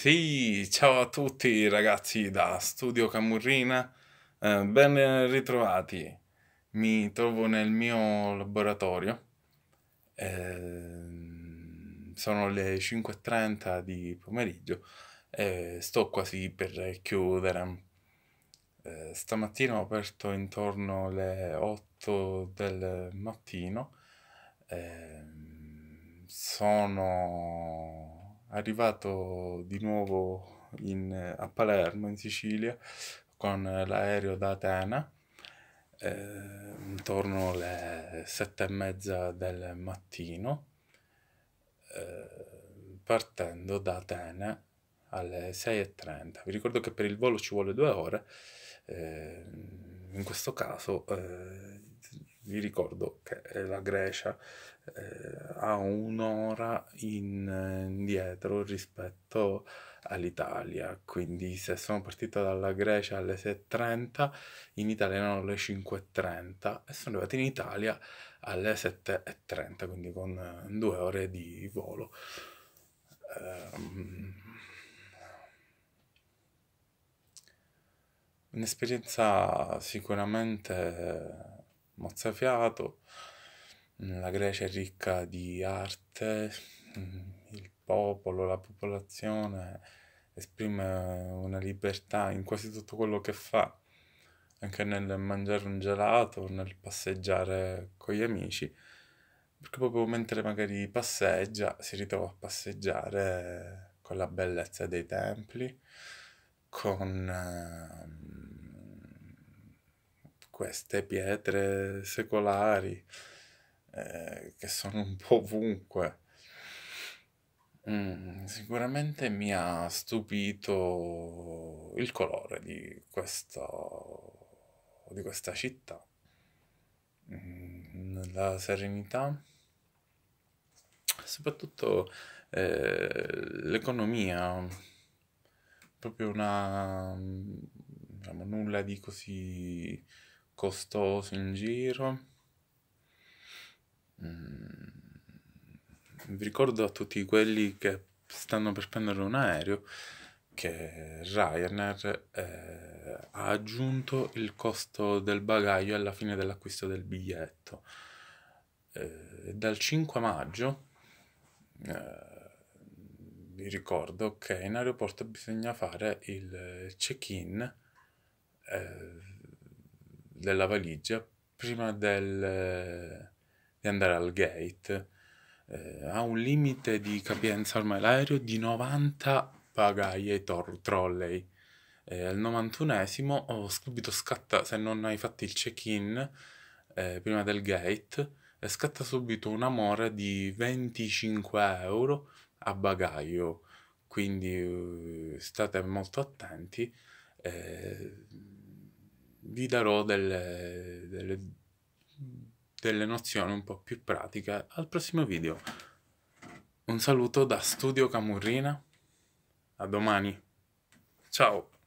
Sì, ciao a tutti ragazzi da Studio Camurrina, eh, ben ritrovati. Mi trovo nel mio laboratorio, eh, sono le 5.30 di pomeriggio e eh, sto quasi per chiudere. Eh, stamattina ho aperto intorno alle 8 del mattino, ehm, sono arrivato di nuovo in, a Palermo, in Sicilia, con l'aereo da Atena, eh, intorno alle sette e mezza del mattino, eh, partendo da Atene alle 6.30. Vi ricordo che per il volo ci vuole due ore, eh, in questo caso eh, vi ricordo che eh, la Grecia eh, ha un'ora eh, indietro rispetto all'Italia, quindi se sono partito dalla Grecia alle 6.30, in Italia erano le 5.30 e sono arrivato in Italia alle 7.30, quindi con eh, due ore di volo. Um, un'esperienza sicuramente mozzafiato, la Grecia è ricca di arte, il popolo, la popolazione esprime una libertà in quasi tutto quello che fa, anche nel mangiare un gelato, nel passeggiare con gli amici, perché proprio mentre magari passeggia si ritrova a passeggiare con la bellezza dei templi, con eh, queste pietre secolari eh, che sono un po' ovunque. Mm, sicuramente mi ha stupito il colore di, questo, di questa città, mm, la serenità, soprattutto eh, l'economia, proprio una mm, diciamo, nulla di così costoso in giro. Mm. Vi Ricordo a tutti quelli che stanno per prendere un aereo che Ryanair eh, ha aggiunto il costo del bagaglio alla fine dell'acquisto del biglietto. Eh, dal 5 maggio eh, vi ricordo che in aeroporto bisogna fare il check-in eh, della valigia prima del, di andare al gate. Eh, ha un limite di capienza ormai l'aereo di 90 pagaie tor- trolley. Eh, al 91esimo oh, subito scatta, se non hai fatto il check-in eh, prima del gate, scatta subito una mora di 25 euro a bagaglio. Quindi eh, state molto attenti. Eh, vi darò delle, delle, delle nozioni un po' più pratiche al prossimo video. Un saluto da Studio Camurrina, a domani, ciao!